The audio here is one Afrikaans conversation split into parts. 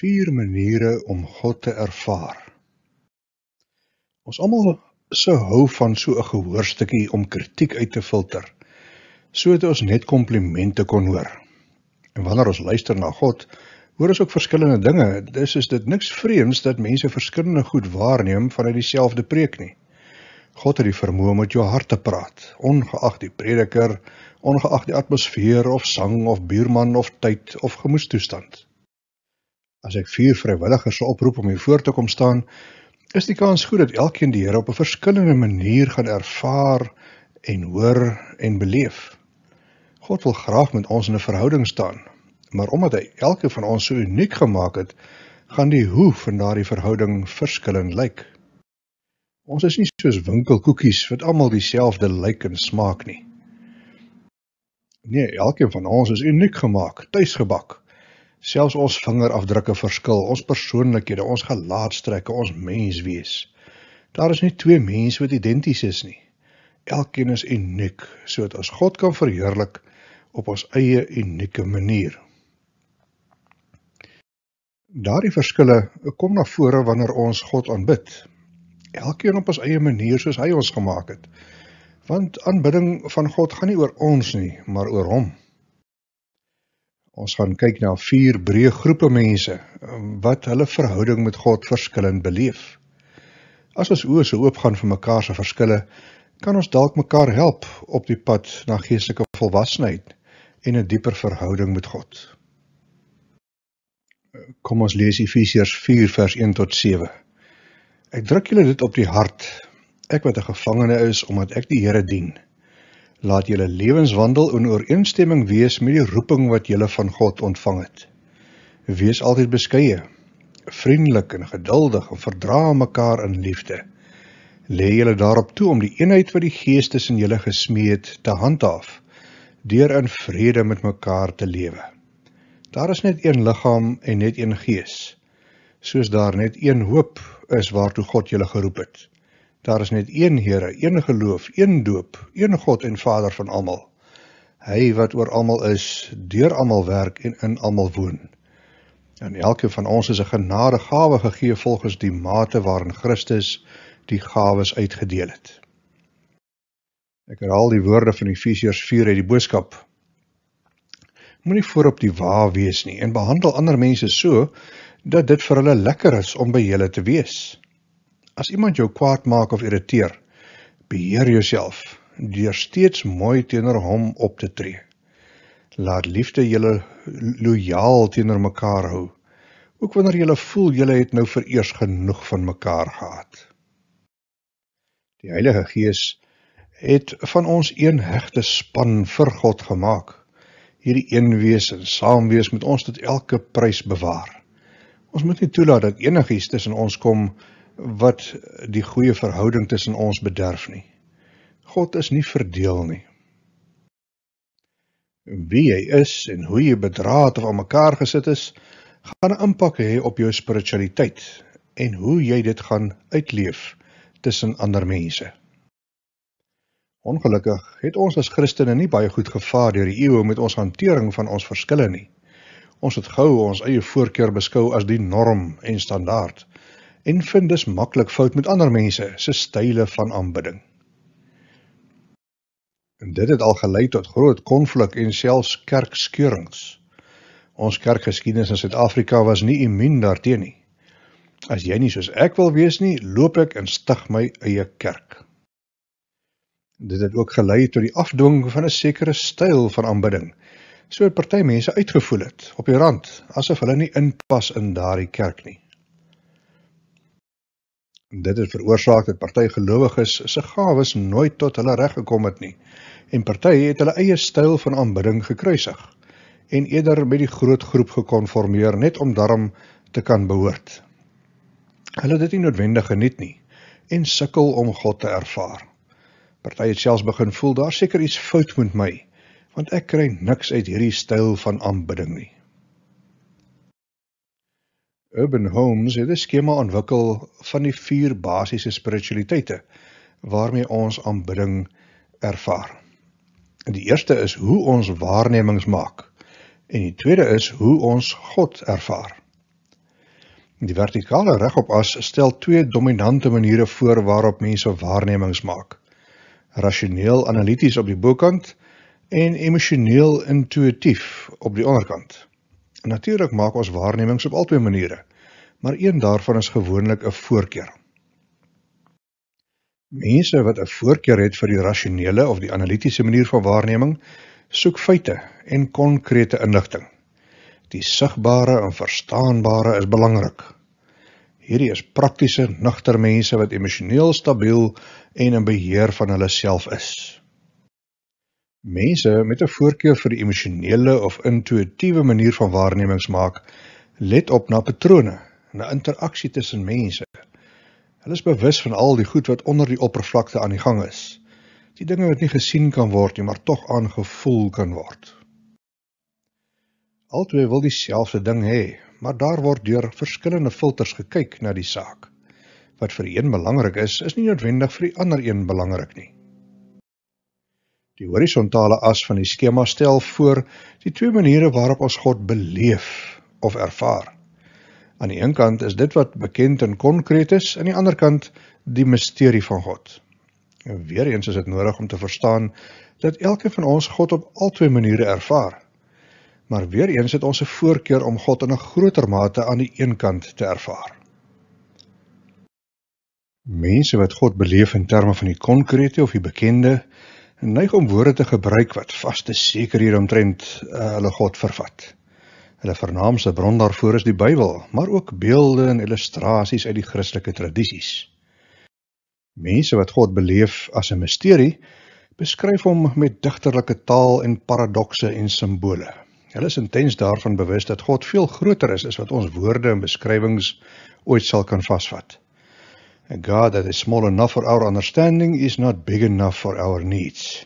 vier maniere om God te ervaar. Ons almal se hou van so 'n gehoorstukkie om kritiek uit te filter, sodat ons net komplimente kon hoor. En wanneer ons luister na God, hoor ons ook verskillende dinge. Dis is dit niks vreemds dat mense verskillende goed waarneem vanuit dieselfde preek nie. God het die vermoë om met jou hart te praat, ongeag die prediker, ongeag die atmosfeer of sang of buurman of tyd of gemoedstoestand. As ek vier vrywilligers sou oproep om hier voor te kom staan, is die kans goed dat elkeen die Here op 'n verskillende manier gaan ervaar en hoor en beleef. God wil graag met ons in 'n verhouding staan, maar omdat hy elke van ons so uniek gemaak het, gaan die hoe van daardie verhouding verskillend lyk. Ons is nie soos winkelkoekies wat almal dieselfde lyk en smaak nie. Nee, elkeen van ons is uniek gemaak, tuisgebak. Selfs ons vingerafdrukke verskil, ons persoonlikhede, ons gelaatstrekke, ons menswees. Daar is nie twee mense wat identies is nie. Elkeen is uniek, sodat ons God kan verheerlik op ons eie unieke manier. Daardie verskille kom na vore wanneer ons God aanbid. Elkeen op ons eie manier soos hy ons gemaak het. Want aanbidding van God gaan nie oor ons nie, maar oor hom. Ons gaan kyk na vier breë groepe mense ehm, wat hulle verhouding met God verskillend beleef. As ons oë so oop gaan vir mekaar se verskille, kan ons dalk mekaar help op die pad na geestelike volwasenheid en 'n dieper verhouding met God. Kom ons lees Efesiërs 4 vers 1 tot 7. Ek druk julle dit op die hart, ek wat 'n gevangene is omdat ek die Here dien laat julle lewenswandel in ooreenstemming wees met die roeping wat julle van God ontvang het. Wees altyd beskeie, vriendelik en geduldig en verdra mekaar in liefde. Lê julle daarop toe om die eenheid wat die Gees tussen julle gesmee het te handhaaf deur in vrede met mekaar te lewe. Daar is net een liggaam en net een gees, soos daar net een hoop is waartoe God julle geroep het. Daar is net een Here, een geloof, een doop, een God en Vader van almal. Hy wat oor almal is, deur almal werk en in almal woon. En elke van ons is 'n genadegawe gegee volgens die mate waarin Christus die gawes uitgedeel het. Ek herhaal die woorde van Efesiërs 4 uit die boodskap. Moenie voorop die wa wees nie en behandel ander mense so dat dit vir hulle lekker is om by julle te wees nie. As iemand jou kwaad maak of irriteer, beheer jouself deur steeds mooi teenoor hom op te tree. Laat liefde julle lojaal teenoor mekaar hou, ook wanneer julle voel julle het nou vereens genoeg van mekaar gehad. Die Heilige Gees het van ons een hegte span vir God gemaak. Hierdie een wese en saamwees moet ons tot elke prys bewaar. Ons moet nie toelaat dat enigiets tussen ons kom wat die goeie verhouding tussen ons bederf nie. God is nie verdeel nie. Wie jy is en hoe jy bedraad of aan mekaar gesit is, gaan 'n impak hê op jou spiritualiteit en hoe jy dit gaan uitleef tussen ander mense. Ongelukkig het ons as Christene nie baie goed gevaar deur die eeue met ons hantering van ons verskille nie. Ons het gou ons eie voorkeur beskou as die norm en standaard en vind dus maklik fout met ander mense se style van aanbidding. En dit het al gelei tot groot konflik en selfs kerkskeurings. Ons kerkgeskiedenis in Suid-Afrika was nie immuun daarteenoor nie. As jy nie soos ek wil wees nie, loop ek en stig my eie kerk. Dit het ook gelei tot die afdwing van 'n sekere styl van aanbidding. So 'n party mense uitgevoel het op die rand, asof hulle nie inpas in daardie kerk nie. Dit het veroorsaak dat party gelowiges se gawes nooit tot hulle reg gekom het nie en party het hulle eie styl van aanbidding gekruisig en eerder met die groot groep gekonformeer net om daarom te kan behoort. Hulle het dit nie noodwendig geniet nie en sukkel om God te ervaar. Party het selfs begin voel daar seker iets fout met my want ek kry niks uit hierdie styl van aanbidding nie. Urban Holmes het 'n skema ontwikkel van die vier basiese spiritualiteite waarmee ons aanbidding ervaar. Die eerste is hoe ons waarnemings maak en die tweede is hoe ons God ervaar. Die vertikale regop as stel twee dominante maniere voor waarop mense waarnemings maak. Rasioneel analities op die bokant en emosioneel intuïtief op die onderkant. Natuurlik maak ons waarnemings op albei maniere, maar een daarvan is gewoonlik 'n voorkeur. Mense wat 'n voorkeur het vir die rasionele of die analitiese manier van waarneming, soek feite en konkrete inligting. Die sigbare en verstaanbare is belangrik. Hierdie is praktiese, nugter mense wat emosioneel stabiel en in beheer van hulle self is. Mense met 'n voorkeur vir die emosionele of intuïtiewe manier van waarnemings maak, let op na patrone, na interaksie tussen mense. Hulle is bewus van al die goed wat onder die oppervlakte aan die gang is. Die dinge wat nie gesien kan word nie, maar tog aangevoel kan word. Altwee wil dieselfde ding hê, maar daar word deur verskillende filters gekyk na die saak. Wat vir een belangrik is, is nie noodwendig vir die ander een belangrik nie. Die horisontale as van die skema stel voor die twee maniere waarop ons God beleef of ervaar. Aan die een kant is dit wat bekend en konkreet is, aan die ander kant die misterie van God. En weer eens is dit nodig om te verstaan dat elke van ons God op albei maniere ervaar. Maar weer eens het ons 'n voorkeur om God in 'n groter mate aan die een kant te ervaar. Mense wat God beleef in terme van die konkrete of die bekende, neig om woorde te gebruik wat vaste sekerhede omtrent uh, hulle God vervat. Hulle vernaamste bron daarvoor is die Bybel, maar ook beelde en illustrasies uit die Christelike tradisies. Mense wat God beleef as 'n misterie, beskryf hom met digterlike taal en paradokse en simbole. Hulle is intens daarvan bewus dat God veel groter is as wat ons woorde en beskrywings ooit sal kan vasvat. A God that is small enough for our understanding is not big enough for our needs.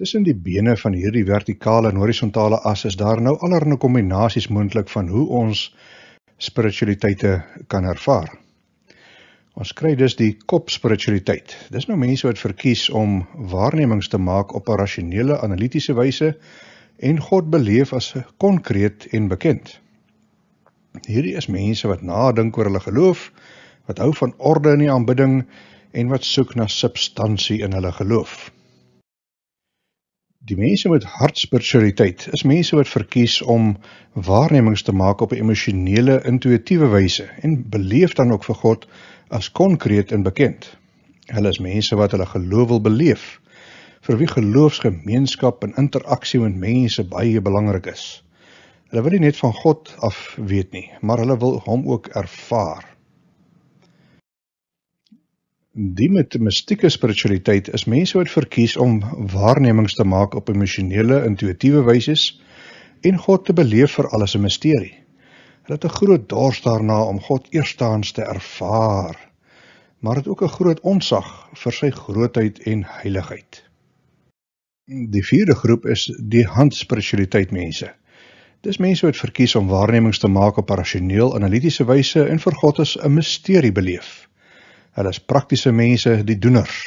Tussen die bene van hierdie vertikale en horisontale as is daar nou allerlei kombinasies moontlik van hoe ons spiritualiteite kan ervaar. Ons kry dus die kopspiritualiteit. Dis nou mense wat verkies om waarnemings te maak op 'n rasionele analitiese wyse en God beleef as konkreet en bekend. Hierdie is mense wat nadink oor hulle geloof wat hou van orde in die aanbidding en wat soek na substansie in hulle geloof. Die mense met hartspersoonlikheid is mense wat verkies om waarnemings te maak op 'n emosionele, intuïtiewe wyse en beleef dan ook vir God as konkreet en bekend. Hulle is mense wat hulle geloof wil beleef, vir wie geloofsgemeenskap en interaksie met mense baie belangrik is. Hulle wil nie net van God af weet nie, maar hulle wil hom ook ervaar die met mystieke spiritualiteit is mense wat verkies om waarnemings te maak op emosionele, intuïtiewe wyse en God te beleef vir alles 'n misterie. Hulle het 'n groot dors daarna om God eerstaans te ervaar, maar het ook 'n groot onsag vir sy grootheid en heiligheid. Die vierde groep is die handspiritualiteit mense. Dis mense wat verkies om waarnemings te maak op rasioneel, analitiese wyse en vir God as 'n misterie beleef. Hulle is praktiese mense, die doeners.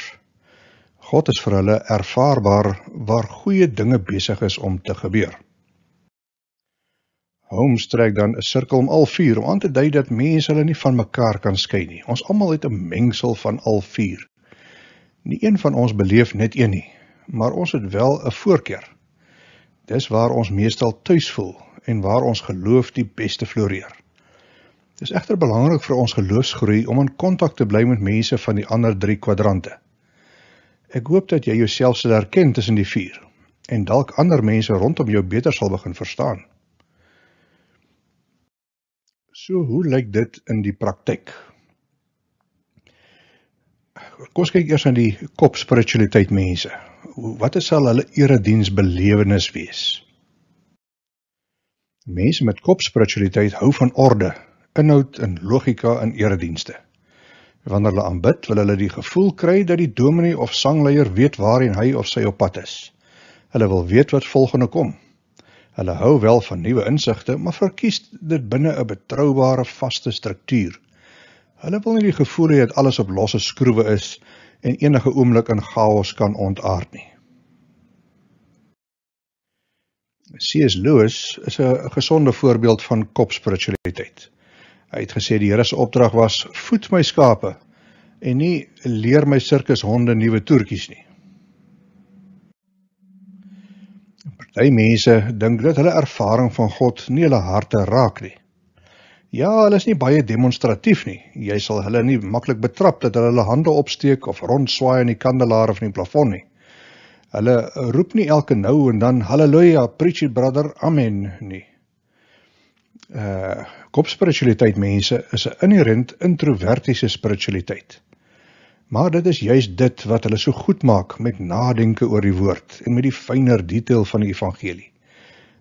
God is vir hulle ervaarbaar waar goeie dinge besig is om te gebeur. Holmes trek dan 'n sirkel om al vier om aan te dui dat mense hulle nie van mekaar kan skei nie. Ons almal het 'n mengsel van al vier. Nie een van ons beleef net een nie, maar ons het wel 'n voorkeur. Dis waar ons meestal tuis voel en waar ons geloof die beste floreer. Dis egter belangrik vir ons geloofsgroei om in kontak te bly met mense van die ander 3 kwadrante. Ek hoop dat jy jouself sal herken tussen die 4 en dalk ander mense rondom jou beter sal begin verstaan. So, hoe lyk dit in die praktyk? Kom ons kyk eers aan die kop spiritualiteit mense. Wat sal hulle erediens belewenis wees? Mense met kop spiritualiteit hou van orde inhoud en logika in eredienste. Wanneer hulle aanbid, wil hulle die gevoel kry dat die dominee of sangleier weet waarheen hy of sy op pad is. Hulle wil weet wat volgende kom. Hulle hou wel van nuwe insigte, maar verkies dit binne 'n betroubare, vaste struktuur. Hulle wil nie die gevoel hê dat alles op losse skroewe is en enige oomblik in chaos kan ontaard nie. C.S. Lewis is 'n gesonde voorbeeld van kopspiritualiteit. Hy het gesê die Here se opdrag was: "Voed my skape en nie leer my sirkushonde nuwe toertjies nie." Party mense dink dat hulle ervaring van God nie hulle harte raak nie. Ja, hulle is nie baie demonstratief nie. Jy sal hulle nie maklik betrap dat hulle hulle hande opsteek of rondswaai aan die kandelaar of in die plafon nie. Hulle roep nie elke nou en dan haleluja, preach it brother, amen nie. Eh, kopspiritualiteit mense is 'n inherent introvertiese spiritualiteit. Maar dit is juis dit wat hulle so goed maak met nadenke oor die woord en met die fynere detail van die evangelie.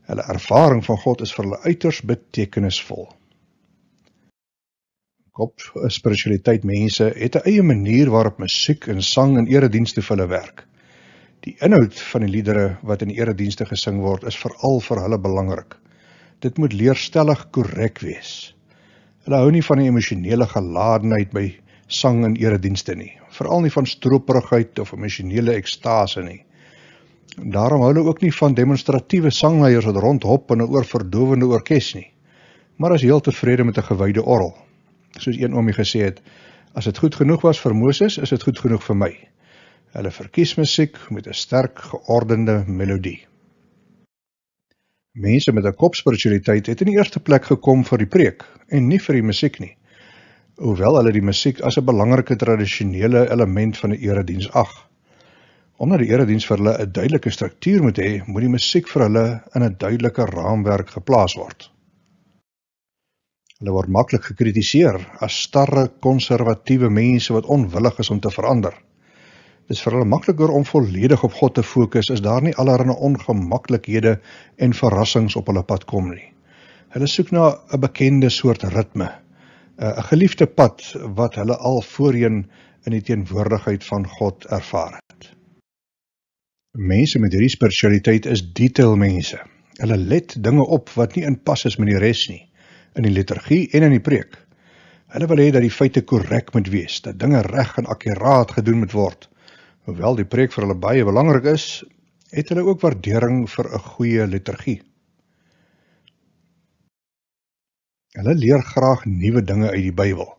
Hulle ervaring van God is vir hulle uiters betekenisvol. Kopspiritualiteit eh, mense het 'n eie manier waarop musiek en sang en eredienste vir hulle werk. Die inhoud van die liedere wat in eredienste gesing word, is veral vir hulle belangrik dit moet leerstellig korrek wees. Hulle hou nie van die emosionele geladenheid by sang en eredienste nie, veral nie van stroperigheid of emosionele ekstase nie. En daarom hou hulle ook nie van demonstratiewe sangleiers wat rondhop in 'n oorverdowende orkes nie. Maar as heel tevrede met 'n gewyde orgel. Soos een oomie gesê het, as dit goed genoeg was vir Moses, is dit goed genoeg vir my. Hulle verkies musiek met 'n sterk geordende melodie mense met 'n kop spiritualiteit het in die eerste plek gekom vir die preek en nie vir die musiek nie. Hoewel hulle die musiek as 'n belangrike tradisionele element van 'n die erediens ag. Omdat die erediens vir hulle 'n duidelike struktuur moet hê, moet die musiek vir hulle in 'n duidelike raamwerk geplaas word. Hulle word maklik gekritiseer as starre konservatiewe mense wat onwillig is om te verander. Dit is vir hulle makliker om volledig op God te fokus as daar nie allerlei ongemaklikhede en verrassings op hulle pad kom nie. Hulle soek na 'n bekende soort ritme, 'n geliefde pad wat hulle al voorheen in die teenwoordigheid van God ervaar het. Mense met hierdie spiritualiteit is detailmense. Hulle let dinge op wat nie in pas is met die res nie in die liturgie en in die preek. Hulle wil hê dat die feite korrek moet wees, dat dinge reg en akkuraat gedoen moet word. Hoewel die preek vir hulle baie belangrik is, het hulle ook waardering vir 'n goeie liturgie. Hulle leer graag nuwe dinge uit die Bybel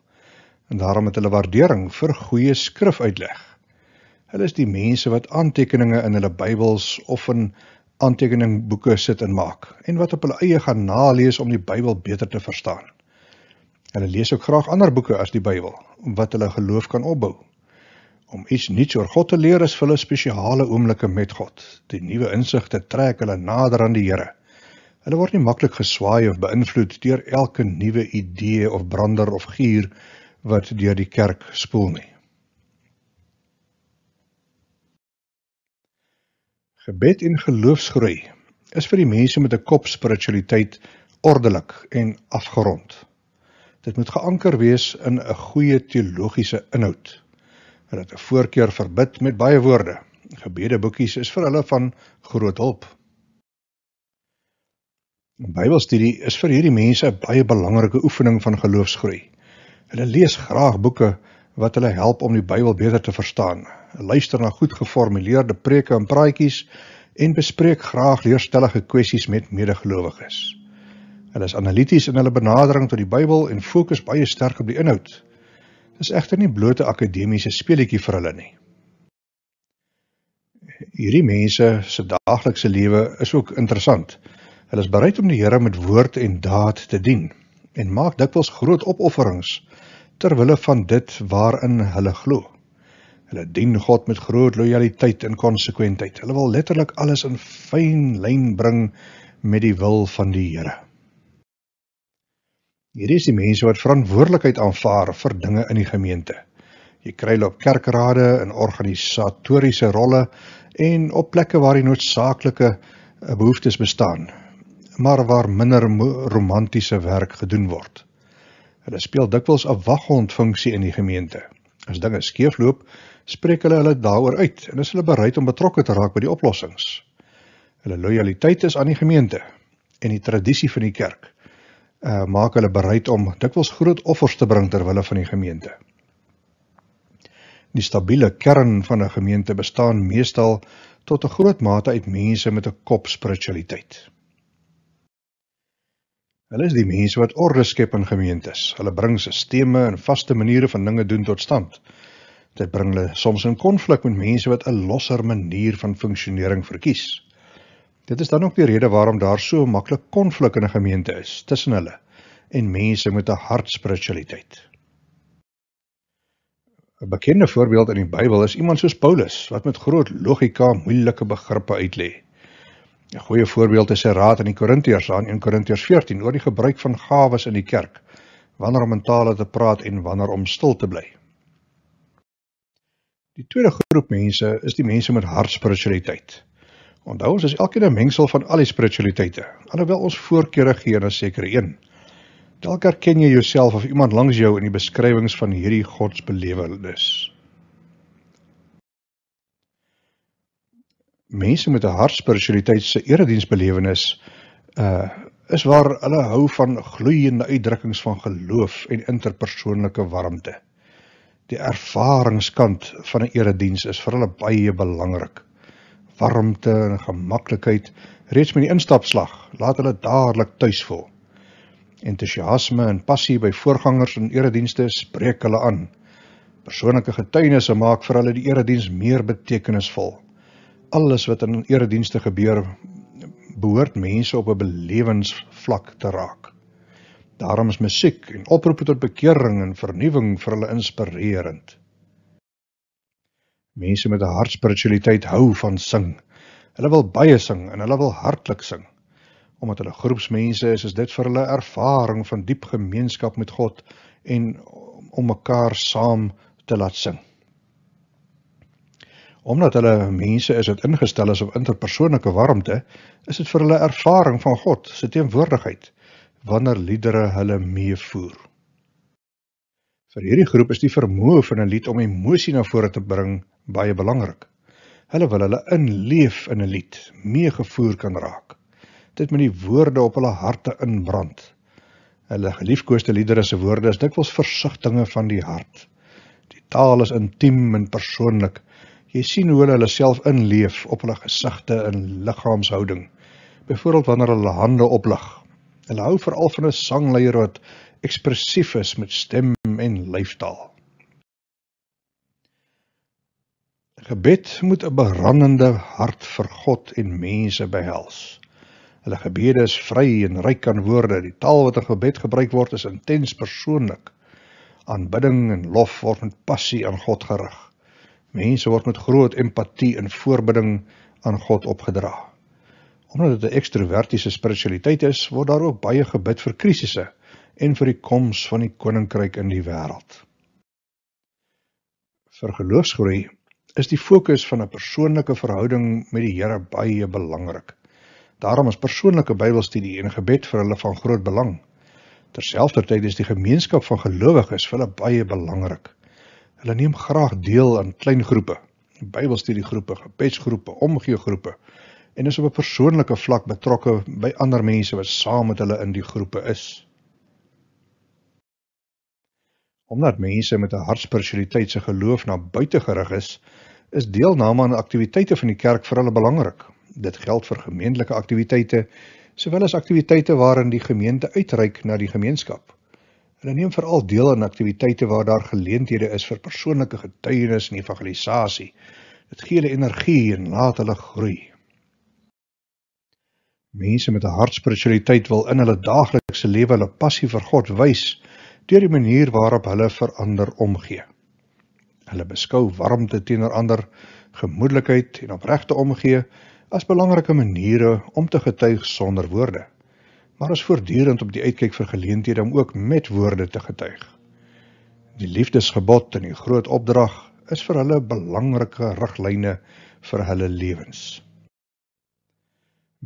en daarom het hulle waardering vir goeie skrifuitleg. Hulle is die mense wat aantekeninge in hulle Bybels of in aantekeningboeke sit en maak en wat op hulle eie gaan nalees om die Bybel beter te verstaan. Hulle lees ook graag ander boeke as die Bybel om wat hulle geloof kan opbou om iets nuuts oor God te leer is vir hulle spesiale oomblikke met God. Die nuwe insigte trek hulle nader aan die Here. Hulle word nie maklik geswaai of beïnvloed deur elke nuwe idee of brander of gier wat deur die kerk spoel nie. Gebed en geloofsgroei is vir die mense met 'n kop spiritualiteit ordelik en afgerond. Dit moet geanker wees in 'n goeie teologiese inhoud. Hulle het 'n voorkeur vir bid met baie woorde. Gebedeboekies is vir hulle van groot hulp. Bybelstudie is vir hierdie mense 'n baie belangrike oefening van geloofsgroei. Hulle lees graag boeke wat hulle help om die Bybel beter te verstaan. Hulle luister na goed geformuleerde preke en praatjies en bespreek graag leerstellige kwessies met medegelowiges. Hulle is analities in hulle benadering tot die Bybel en fokus baie sterk op die inhoud is egter nie bloot 'n akademiese speletjie vir hulle nie. Hierdie mense se daaglikse lewe is ook interessant. Hulle is bereid om die Here met woord en daad te dien en maak dikwels groot opofferings ter wille van dit waarin hulle glo. Hulle dien God met groot loyaliteit en konsekwentheid. Hulle wil letterlik alles in fyn lyn bring met die wil van die Here. Hierdie is die mense wat verantwoordelikheid aanvaar vir dinge in die gemeente. Jy kry hulle op kerkrade en organisatoriese rolle en op plekke waar die noodsaaklike eh, behoeftes bestaan, maar waar minder romantiese werk gedoen word. Hulle speel dikwels 'n waghondfunksie in die gemeente. As dinge skeefloop, spreek hulle hulle daaroor uit en is hulle bereid om betrokke te raak by die oplossings. Hulle loyaliteit is aan die gemeente en die tradisie van die kerk uh, maak hulle bereid om dikwels groot offers te bring ter wille van die gemeente. Die stabiele kern van 'n gemeente bestaan meestal tot 'n groot mate uit mense met 'n kop spiritualiteit. Hulle is die mense wat orde skep in gemeentes. Hulle bring sisteme en vaste maniere van dinge doen tot stand. Dit bring hulle soms in konflik met mense wat 'n losser manier van funksionering verkies. Dit is dan ook die rede waarom daar so maklik konflik in 'n gemeente is tussen hulle en mense met 'n hartspiritualiteit. 'n Bekende voorbeeld in die Bybel is iemand soos Paulus wat met groot logika moeilike begrippe uitlê. 'n Goeie voorbeeld is sy raad aan die Korintiërs aan 1 Korintiërs 14 oor die gebruik van gawes in die kerk, wanneer om in tale te praat en wanneer om stil te bly. Die tweede groep mense is die mense met hartspiritualiteit. Onthou ons is elkeen 'n mengsel van al die spiritualiteite. Alhoewel ons voorkeure gee na sekere een. Dalk herken jy jouself of iemand langs jou in die beskrywings van hierdie godsbelewenis. Mense met 'n hartspiritualiteit se erediensbelewenis uh is waar hulle hou van gloeiende uitdrukkings van geloof en interpersoonlike warmte. Die ervaringskant van 'n erediens is vir hulle baie belangrik warmte en gemaklikheid reeds met die instapslag laat hulle dadelik tuis voel. Entoesiasme en passie by voorgangers en eredienste spreek hulle aan. Persoonlike getuienisse maak vir hulle die erediens meer betekenisvol. Alles wat in eredienste gebeur behoort mense op 'n belewensvlak te raak. Daarom is musiek en oproepe tot bekering en vernuwing vir hulle inspirerend. Mense met 'n hart spiritualiteit hou van sing. Hulle wil baie sing en hulle wil hartlik sing. Omdat hulle groepsmense is, is dit vir hulle ervaring van diep gemeenskap met God en om mekaar saam te laat sing. Omdat hulle mense is wat ingestel is op interpersoonlike warmte, is dit vir hulle ervaring van God se teenwoordigheid wanneer liedere hulle meevoer. Vir hierdie groep is die vermoë van 'n lied om emosie na vore te bring baie belangrik. Hulle wil hulle inleef in 'n lied, meegevoer kan raak. Dit met die woorde op hulle harte inbrand. Hulle geliefkoeste liedere se woorde is dikwels versigtinge van die hart. Die taal is intiem en persoonlik. Jy sien hoe hulle hulle self inleef op hulle gesigte en liggaamshouding. Byvoorbeeld wanneer hulle hande oplig. Hulle hou veral van 'n sangleier wat ekspressief is met stem en lyfstaal. Gebed moet 'n brandende hart vir God en mense behels. Hulle gebede is vry en ryk aan woorde. Die taal wat in gebed gebruik word is intens persoonlik. Aanbidding en lof word met passie aan God gerig. Mense word met groot empatie en voorbidding aan God opgedra. Omdat dit 'n ekstrovertiese spiritualiteit is, word daar ook baie gebid vir krisisse en vir die koms van die koninkryk in die wêreld. Vir geloofsgroei is die fokus van 'n persoonlike verhouding met die Here baie belangrik. Daarom is persoonlike Bybelstudie en gebed vir hulle van groot belang. Terselfdertyd is die gemeenskap van gelowiges vir hulle baie belangrik. Hulle neem graag deel aan klein groepe, Bybelstudiegroepe, gebedsgroepe, omgeegroepe en is op 'n persoonlike vlak betrokke by ander mense wat saam met hulle in die groepe is. Omdat mense met 'n hartspersonaliteit se geloof na buite gerig is, is deelname aan aktiwiteite van die kerk vir hulle belangrik. Dit geld vir gemeenskaplike aktiwiteite sowel as aktiwiteite waarin die gemeente uitreik na die gemeenskap. Hulle neem veral deel aan aktiwiteite waar daar geleenthede is vir persoonlike getuienis en evangelisasie. Dit gee hulle energie en laat hulle groei. Mense met 'n hartspiritualiteit wil in hulle daaglikse lewe hulle passie vir God wys deur die manier waarop hulle verander omgee. Hulle beskou warmte teenoor ander, gemoedelikheid en opregte omgee as belangrike maniere om te getuig sonder woorde. Maar ons voortdurend op die uitkyk vir geleenthede om ook met woorde te getuig. Die liefdesgebod en die groot opdrag is vir hulle belangrike riglyne vir hulle lewens.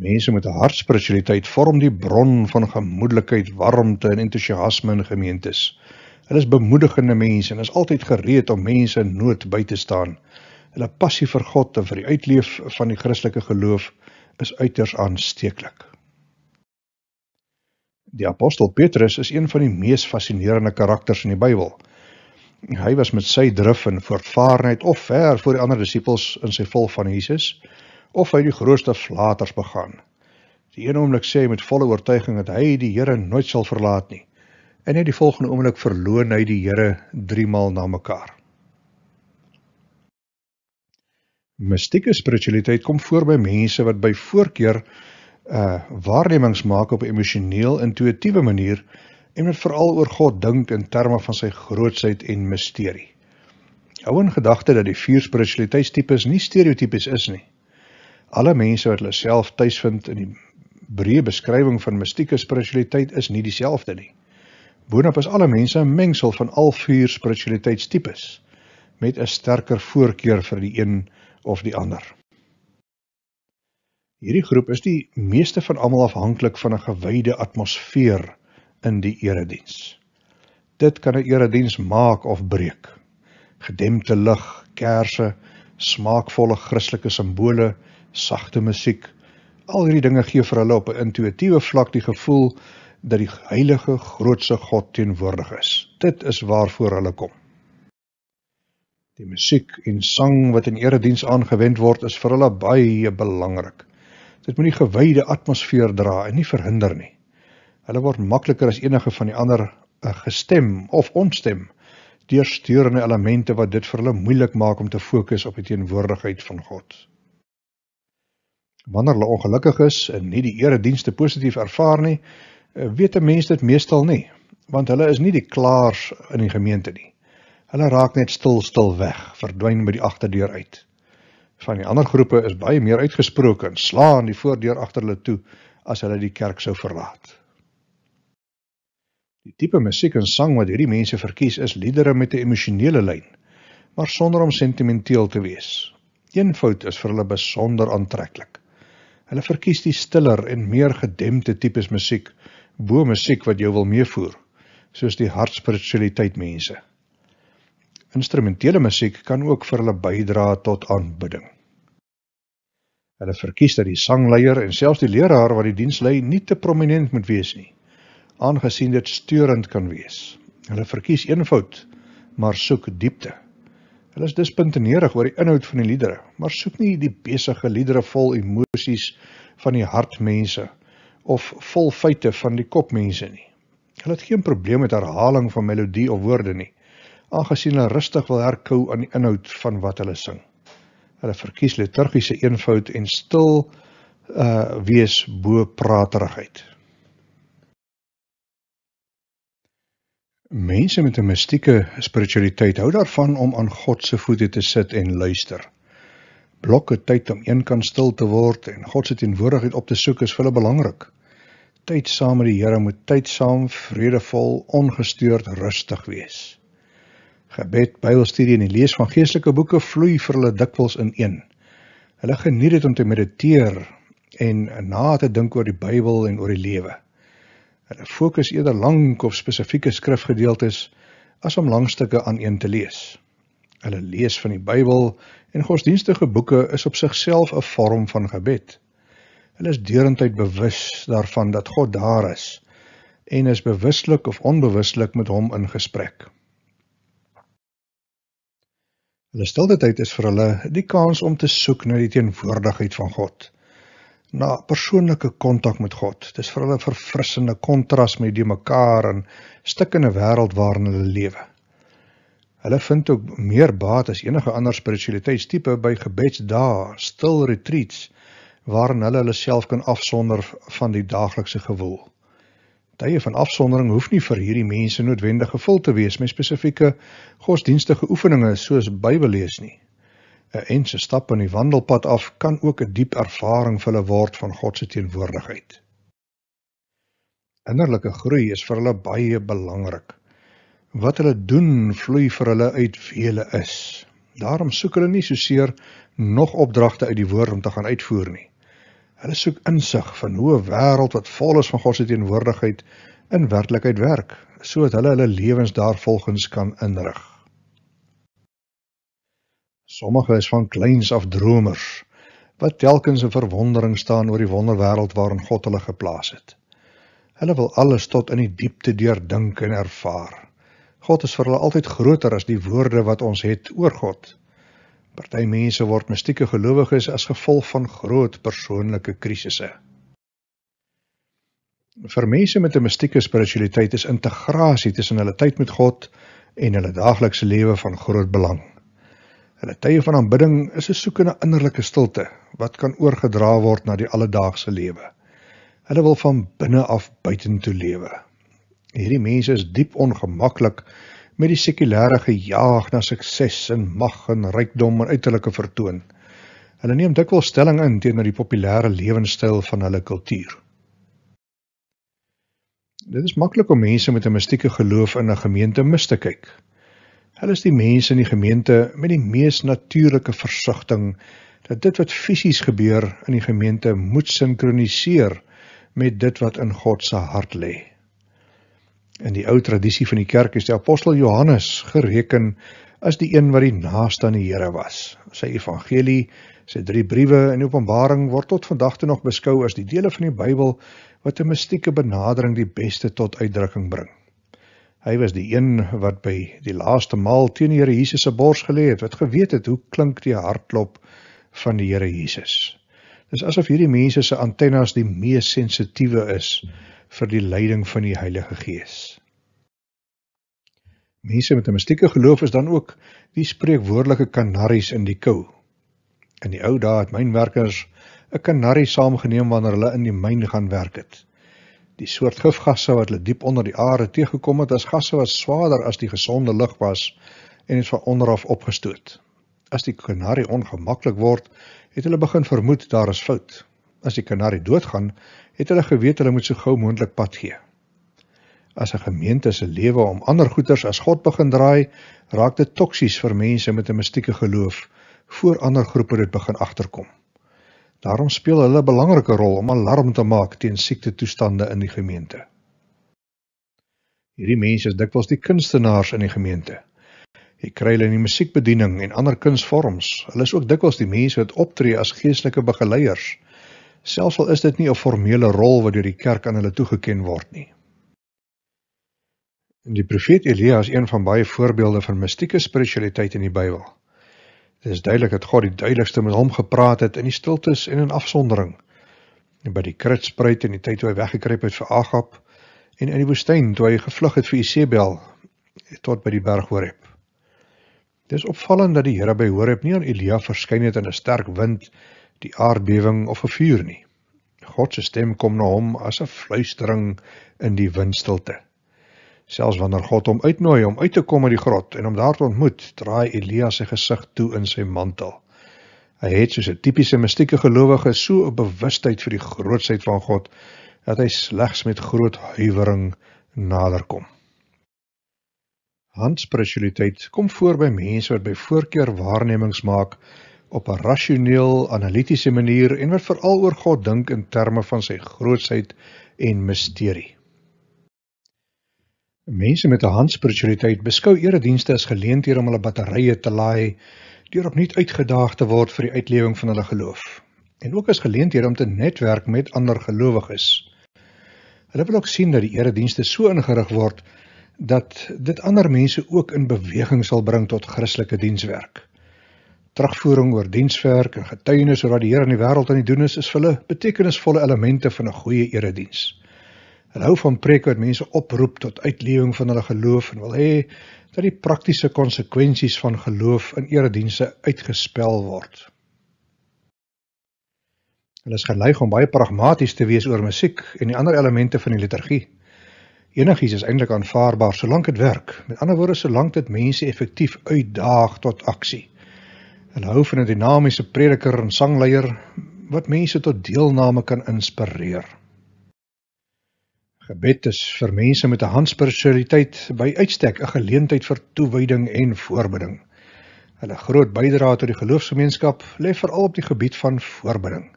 Mense met 'n hartspiritualiteit vorm die bron van gemoedelikheid, warmte en entoesiasme in gemeentes. Hulle is bemoedigende mense en is altyd gereed om mense in nood by te staan. Hulle passie vir God en vir die uitleef van die Christelike geloof is uiters aansteeklik. Die apostel Petrus is een van die mees fascinerende karakters in die Bybel. Hy was met sy drif en voortvarendheid of ver voor die ander disippels in sy volg van Jesus of hy die grootste flaters begaan. Die een oomblik sê hy met volle oortuiging dat hy die Here nooit sal verlaat nie. En in die volgende oomblik verloor hy die Here 3 maal na mekaar. Mystieke spiritualiteit kom voor by mense wat by voorkeur uh waarnemings maak op 'n emosioneel intuïtiewe manier en wat veral oor God dink in terme van sy grootsheid en misterie. Hou in gedagte dat die vier spiritualiteitstipes nie stereotypes is nie. Alle mense wat hulle self tuisvind in die breë beskrywing van mystieke spiritualiteit is nie dieselfde nie. Boonop is alle mense 'n mengsel van al vier spiritualiteitstipes met 'n sterker voorkeur vir die een of die ander. Hierdie groep is die meeste van almal afhanklik van 'n gewyde atmosfeer in die erediens. Dit kan 'n erediens maak of breek. Gedempte lig, kersse, smaakvolle Christelike simbole, sagte musiek, al hierdie dinge gee vir hulle op 'n intuïtiewe vlak die gevoel dat die heilige grootse God teenwoordig is. Dit is waarvoor hulle kom. Die musiek en sang wat in erediens aangewend word is vir hulle baie belangrik. Dit moet die gewyde atmosfeer dra en nie verhinder nie. Hulle word makliker as enige van die ander eh, gestem of onstem deur sturende elemente wat dit vir hulle moeilik maak om te fokus op die teenwoordigheid van God. Wanneer hulle ongelukkig is en nie die erediens positief ervaar nie, Eh, weet 'n mens dit meestal nie, want hulle is nie die klaars in die gemeente nie. Hulle raak net stil stil weg, verdwyn by die agterdeur uit. Van die ander groepe is baie meer uitgesproke en slaan die voordeur agter hulle toe as hulle die kerk sou verlaat. Die tipe musiek en sang wat hierdie mense verkies is liedere met 'n emosionele lyn, maar sonder om sentimenteel te wees. Een fout is vir hulle besonder aantreklik. Hulle verkies die stiller en meer gedempte tipes musiek bo musiek wat jou wil meevoer, soos die hartspiritualiteit mense. Instrumentele musiek kan ook vir hulle bydra tot aanbidding. Hulle verkies dat die sangleier en selfs die leraar wat die diens lei nie te prominent moet wees nie, aangesien dit steurend kan wees. Hulle verkies eenvoud, maar soek diepte. Hulle is dispintenerig oor die inhoud van die liedere, maar soek nie die besige liedere vol emosies van die hartmense nie of vol feite van die kopmense nie. Hulle het geen probleem met herhaling van melodie of woorde nie, aangesien hulle rustig wil herkou aan die inhoud van wat hulle sing. Hulle verkies liturgiese eenvoud en stil uh wees bo praterigheid. Mense met 'n mistieke spiritualiteit hou daarvan om aan God se voete te sit en luister blokke tyd om eenkant stil te word en God se teenwoordigheid op te soek is vir hulle belangrik. Tyd saam met die Here moet tyd saam vredevol, ongestoord, rustig wees. Gebed, Bybelstudie en die lees van geestelike boeke vloei vir hulle dikwels in een. Hulle geniet dit om te mediteer en na te dink oor die Bybel en oor die lewe. Hulle fokus eerder lank op spesifieke skrifgedeeltes as om langstukke aan een te lees. Hulle lees van die Bybel en godsdienstige boeke is op sigself 'n vorm van gebed. Hulle is deurentyd bewus daarvan dat God daar is en is bewuslik of onbewuslik met hom in gesprek. Hulle stilte tyd is vir hulle die kans om te soek na die teenwoordigheid van God, na persoonlike kontak met God. Dit is vir hulle 'n verfrissende kontras met die mekaar en stikkende wêreld waarin hulle lewe. Hulle vind ook meer baat as enige ander spiritualiteitstipe by gebedsdae, stil retreats waarin hulle hulle self kan afsonder van die daaglikse gewoel. Tye van afsondering hoef nie vir hierdie mense noodwendig gevul te wees met spesifieke godsdienstige oefeninge soos Bybel lees nie. 'n Ense stap in die wandelpad af kan ook 'n diep ervaring vir hulle word van God se teenwoordigheid. Innerlike groei is vir hulle baie belangrik. Wat hulle doen vloei vir hulle uit wie hulle is. Daarom soek hulle nie so seer nog opdragte uit die woord om te gaan uitvoer nie. Hulle soek insig van hoe 'n wêreld wat vol is van God se teenwoordigheid in werklikheid werk, sodat hulle hulle lewens daarvolgens kan inrig. Sommige is van kleins af dromers wat telkens in verwondering staan oor die wonderwêreld waarin God hulle geplaas het. Hulle wil alles tot in die diepte deurdink en ervaar. God is vir hulle altyd groter as die woorde wat ons het oor God. Party mense word mystieke gelowiges as gevolg van groot persoonlike krisisse. Vir mense met 'n mystieke spiritualiteit is integrasie tussen hulle tyd met God en hulle daaglikse lewe van groot belang. Hulle tye van aanbidding is 'n soekende innerlike stilte wat kan oorgedra word na die alledaagse lewe. Hulle wil van binne af buitentoe lewe. Hierdie mense is diep ongemaklik met die sekulêre gejaag na sukses en mag en rykdom en uiterlike vertoon. Hulle neem dikwels stelling in teenoor die populêre lewenstyl van hulle kultuur. Dit is maklik om mense met 'n mistieke geloof in 'n gemeente mis te kyk. Hulle is die mense in die gemeente met die mees natuurlike versigtiging dat dit wat fisies gebeur in die gemeente moet sinkroniseer met dit wat in God se hart lê. In die ou tradisie van die kerk is die apostel Johannes gereken as die een wat die naaste aan die Here was. Sy evangelie, sy drie briewe en Openbaring word tot vandag toe nog beskou as die dele van die Bybel wat 'n mistieke benadering die beste tot uitdrukking bring. Hy was die een wat by die laaste maal teenoor die Here Jesus se bors gelê het, wat geweet het hoe klink die hartklop van die Here Jesus. Dis asof hierdie mense se antennes die mees sensitiewe is. Hmm vir die leiding van die Heilige Gees. Mense met 'n mystieke geloof is dan ook die spreekwoordelike kanaries in die kou. In die ou dae het mynwerkers 'n kanarie saamgeneem wanneer hulle in die myn gaan werk het. Die soort gifgasse wat hulle diep onder die aarde teëgekom het, as gasse wat swaarder as die gesonde lug was en het van onder af opgestoot. As die kanarie ongemaklik word, het hulle begin vermoed daar is foute as die kanarie doodgaan, het hulle geweet hulle moet so gou moontlik pad gee. As 'n gemeente se lewe om ander goeders as God begin draai, raak dit toksies vir mense met 'n mistieke geloof voor ander groepe dit begin agterkom. Daarom speel hulle 'n belangrike rol om alarm te maak teen siekte toestande in die gemeente. Hierdie mense is dikwels die kunstenaars in die gemeente. Jy kry hulle in die musiekbediening en ander kunsvorms. Hulle is ook dikwels die mense wat optree as geestelike begeleiers selfs al is dit nie 'n formele rol wat deur die kerk aan hulle toegekend word nie. Die profeet Elia is een van baie voorbeelde van mistieke spiritualiteit in die Bybel. Dit is duidelik dat God die duidelikste met hom gepraat het in die stiltes en in afsondering. By die kruitspruit in die tyd toe hy weggekruip het vir Agab en in die woestyn toe hy gevlug het vir Isebel tot by die berg Horeb. Dit is opvallend dat die Here by Horeb nie aan Elia verskyn het in 'n sterk wind nie die aardbewing of 'n vuur nie. God se stem kom na hom as 'n fluistering in die windstilte. Selfs wanneer God hom uitnooi om uit te kom uit die grot en om daar te ontmoet, draai Elia sy gesig toe in sy mantel. Hy het soos 'n tipiese mystieke gelowige so 'n bewustheid vir die grootsheid van God dat hy slegs met groot huiwering naderkom. Handspiritualiteit kom voor by mense wat by voorkeur waarnemings maak op 'n rasioneel analitiese manier en wat veral oor God dink in terme van sy grootsheid en misterie. Mense met 'n handspiritualiteit beskou eredienste as geleenthede om hulle batterye te laai deur opnuut uitgedaag te word vir die uitlewing van hulle geloof en ook as geleenthede om te netwerk met ander gelowiges. Hulle wil ook sien dat die eredienste so ingerig word dat dit ander mense ook in beweging sal bring tot Christelike dienswerk terugvoering oor dienswerk en getuienis oor wat die Here in die wêreld aan die doen is, is vir hulle betekenisvolle elemente van 'n goeie erediens. Hulle hou van preke wat mense oproep tot uitlewing van hulle geloof en wil hê dat die praktiese konsekwensies van geloof in eredienste uitgespel word. Hulle is geneig om baie pragmaties te wees oor musiek en die ander elemente van die liturgie. Enigiets is eintlik aanvaarbaar solank dit werk. Met ander woorde, solank dit mense effektief uitdaag tot aksie en hou van 'n dinamiese prediker en sangleier wat mense tot deelname kan inspireer. Gebed is vir mense met 'n handspiritualiteit by uitstek 'n geleentheid vir toewyding en voorbereiding. Hulle groot bydrae tot die geloofsgemeenskap lê veral op die gebied van voorbereiding.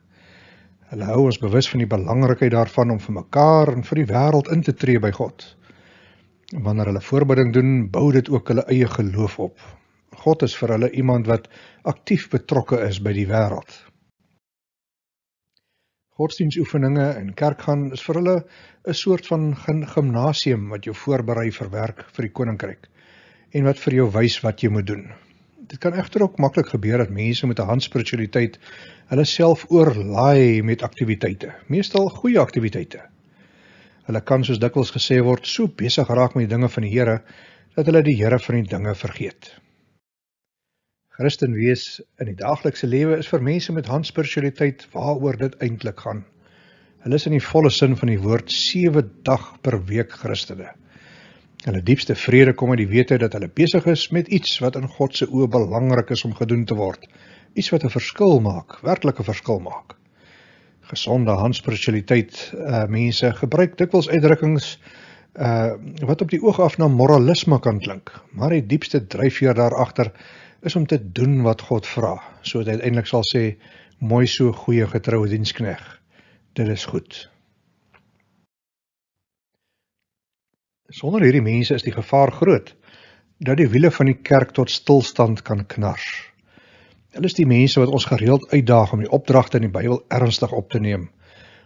Hulle hou ons bewus van die belangrikheid daarvan om vir mekaar en vir die wêreld in te tree by God. Wanneer hulle voorbereiding doen, bou dit ook hulle eie geloof op. God is vir hulle iemand wat aktief betrokke is by die wêreld. Godsdiensoefeninge en kerkgaan is vir hulle 'n soort van gimnasium wat jou voorberei vir werk vir die koninkryk en wat vir jou wys wat jy moet doen. Dit kan egter ook maklik gebeur dat mense met 'n handspiritualiteit hulle self oorlaai met aktiwiteite, meestal goeie aktiwiteite. Hulle kan soos dikwels gesê word, so besig raak met die dinge van die Here dat hulle die Here van die dinge vergeet. Christen wees in die daaglikse lewe is vir mense met handspiritualiteit waaroor dit eintlik gaan. Hulle is in die volle sin van die woord 7 dag per week Christene. Hulle diepste vrede kom uit die wete dat hulle besig is met iets wat in God se oë belangrik is om gedoen te word. Iets wat 'n verskil maak, werklike verskil maak. Gesonde handspiritualiteit uh mense gebruik dikwels uitdrukkings uh wat op die oog af na moralisme kan klink, maar die diepste dryfveer daar agter is om te doen wat God vra, sodat hy uiteindelik sal sê mooi so goeie getroue dienskneg. Dit is goed. Sonder hierdie mense is die gevaar groot dat die wiele van die kerk tot stilstand kan knars. Hulle is die mense wat ons gereeld uitdaag om die opdragte in die Bybel ernstig op te neem,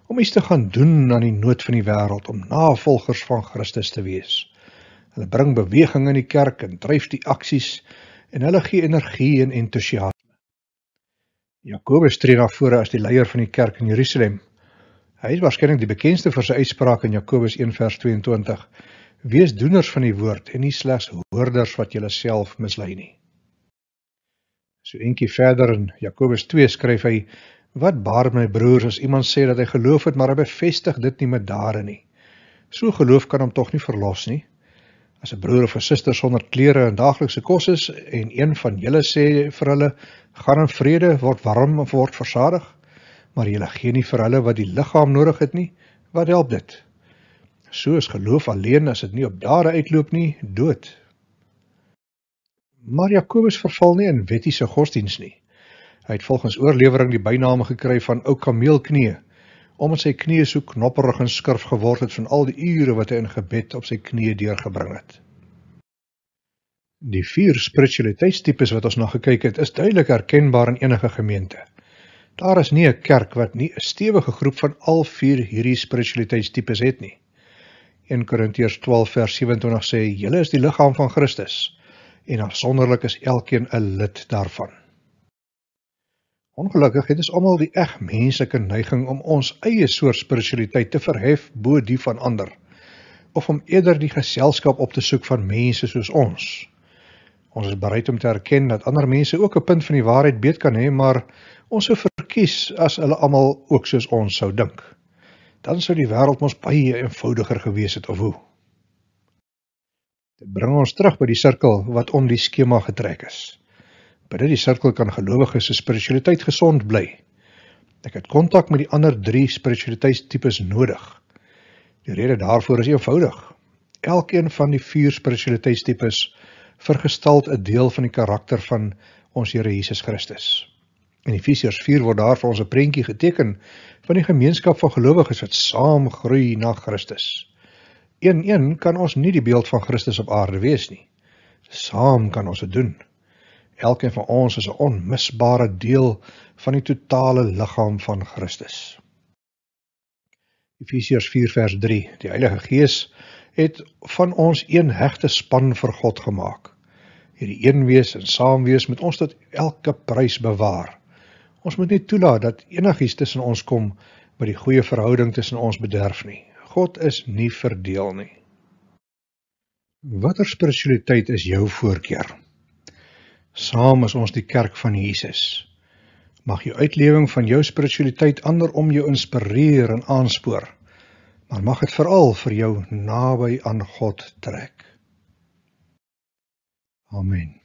om iets te gaan doen aan die nood van die wêreld, om navolgers van Christus te wees. Hulle bring beweging in die kerk en dryf die aksies en hulle gee energie en entoesiasme. Jakobus tree na vore as die leier van die kerk in Jerusalem. Hy is waarskynlik die bekendste vir sy uitspraak in Jakobus 1:22: Wees doeners van die woord en nie slegs hoorders wat julleself mislei nie. So eentjie verder in Jakobus 2 skryf hy: Wat baar my broers as iemand sê dat hy geloof het, maar hy bevestig dit nie met dade nie? So geloof kan hom tog nie verlos nie. As 'n broer of 'n suster sonder klere en daaglikse kos is en een van julle sê vir hulle, "Gaan in vrede, word warm en word versadig," maar julle gee nie vir hulle wat die liggaam nodig het nie, wat help dit? So is geloof alleen as dit nie op dade uitloop nie, dood. Maar Jakobus verval nie in wettiese godsdiens nie. Hy het volgens oorlewering die bynaam gekry van ou kameelknieë omdat sy knieë so knopperig en skurf geword het van al die ure wat hy in gebed op sy knieë deurgebring het. Die vier spiritualiteitstipes wat ons nog gekyk het, is duidelik herkenbaar in enige gemeente. Daar is nie 'n kerk wat nie 'n stewige groep van al vier hierdie spiritualiteitstipes het nie. 1 Korintiërs 12:27 sê: "Julle is die liggaam van Christus en afsonderlik is elkeen 'n lid daarvan." Ongelukkig het ons almal die eg menslike neiging om ons eie soort spiritualiteit te verhef bo die van ander of om eerder die geselskap op te soek van mense soos ons. Ons is bereid om te erken dat ander mense ook 'n punt van die waarheid beet kan hê, maar ons sou verkies as hulle almal ook soos ons sou dink. Dan sou die wêreld mos baie eenvoudiger gewees het of hoe. Dit bring ons terug by die sirkel wat om die skema getrek is. Binne die sirkel kan gelowiges se spiritualiteit gesond bly. Ek het kontak met die ander 3 spiritualiteitstipes nodig. Die rede daarvoor is eenvoudig. Elkeen van die 4 spiritualiteitstipes vergestalt 'n deel van die karakter van ons Here Jesus Christus. In Efesiërs 4 word daar vir ons 'n prentjie geteken van die gemeenskap van gelowiges wat saam groei na Christus. Een-een kan ons nie die beeld van Christus op aarde wees nie. Saam kan ons dit doen. Elkeen van ons is 'n onmisbare deel van die totale liggaam van Christus. Efesiërs 4:3 Die Heilige Gees het van ons een hegte span vir God gemaak. Hierdie een wees en saamwees met ons tot elke prys bewaar. Ons moet nie toelaat dat enigiets tussen ons kom wat die goeie verhouding tussen ons bederf nie. God is nie verdeel nie. Watter spiritualiteit is jou voorkeur? Saam is ons die kerk van Jesus. Mag jou uitlewing van jou spiritualiteit ander om jou inspireer en aanspoor, maar mag dit veral vir jou naby aan God trek. Amen.